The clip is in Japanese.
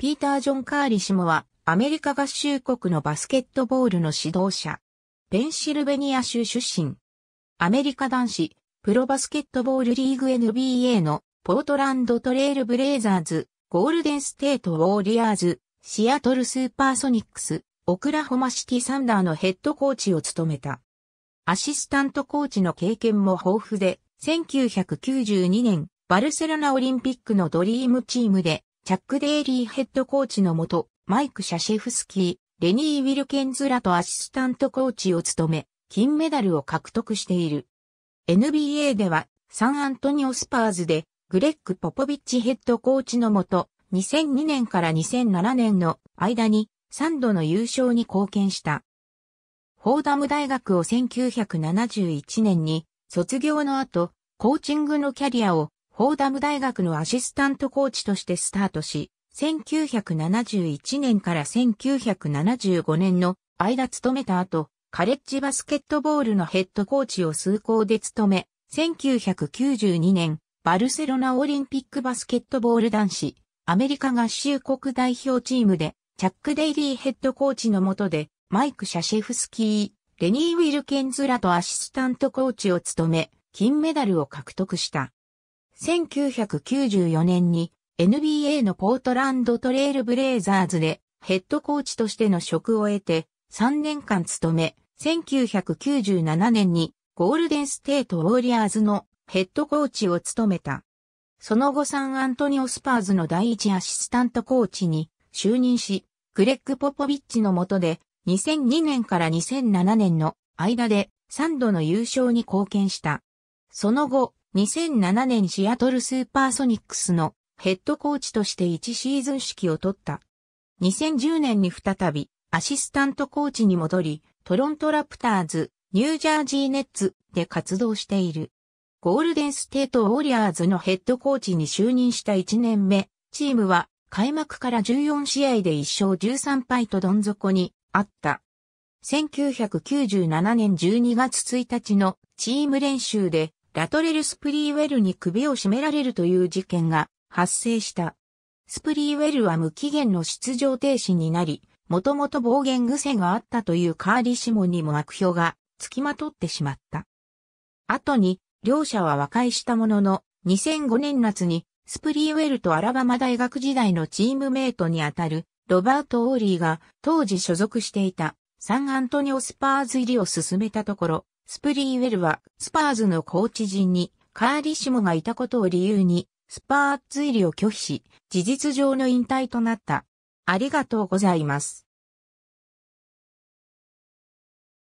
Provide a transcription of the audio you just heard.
ピーター・ジョン・カーリ氏もは、アメリカ合衆国のバスケットボールの指導者。ペンシルベニア州出身。アメリカ男子、プロバスケットボールリーグ NBA のポートランドトレイルブレイザーズ、ゴールデンステートウォーリアーズ、シアトルスーパーソニックス、オクラホマシティサンダーのヘッドコーチを務めた。アシスタントコーチの経験も豊富で、1992年、バルセロナオリンピックのドリームチームで、チャック・デイリーヘッドコーチのもと、マイク・シャシェフスキー、レニー・ウィルケンズらとアシスタントコーチを務め、金メダルを獲得している。NBA では、サンアントニオ・スパーズで、グレッグ・ポポビッチヘッドコーチのもと、2002年から2007年の間に3度の優勝に貢献した。フォーダム大学を1971年に卒業の後、コーチングのキャリアをフォーダム大学のアシスタントコーチとしてスタートし、1971年から1975年の間勤めた後、カレッジバスケットボールのヘッドコーチを数校で務め、1992年、バルセロナオリンピックバスケットボール男子、アメリカ合衆国代表チームで、チャック・デイリーヘッドコーチのもとで、マイク・シャシェフスキー、レニー・ウィルケンズらとアシスタントコーチを務め、金メダルを獲得した。1994年に NBA のポートランドトレイルブレイザーズでヘッドコーチとしての職を得て3年間務め、1997年にゴールデンステートウォリアーズのヘッドコーチを務めた。その後サンアントニオスパーズの第一アシスタントコーチに就任し、グレッグ・ポポビッチの下で2002年から2007年の間で3度の優勝に貢献した。その後、2007年シアトルスーパーソニックスのヘッドコーチとして1シーズン指揮を取った。2010年に再びアシスタントコーチに戻り、トロントラプターズ、ニュージャージーネッツで活動している。ゴールデンステートウォリアーズのヘッドコーチに就任した1年目、チームは開幕から14試合で1勝13敗とどん底にあった。1997年12月1日のチーム練習でラトレル・スプリーウェルに首を絞められるという事件が発生した。スプリーウェルは無期限の出場停止になり、もともと暴言癖があったというカーリシモにも悪評が付きまとってしまった。後に、両者は和解したものの、2005年夏に、スプリーウェルとアラバマ大学時代のチームメイトにあたる、ロバート・オーリーが当時所属していたサンアントニオ・スパーズ入りを進めたところ、スプリーウェルは、スパーズのコーチ陣に、カーリッシモがいたことを理由に、スパーツ入りを拒否し、事実上の引退となった。ありがとうございます。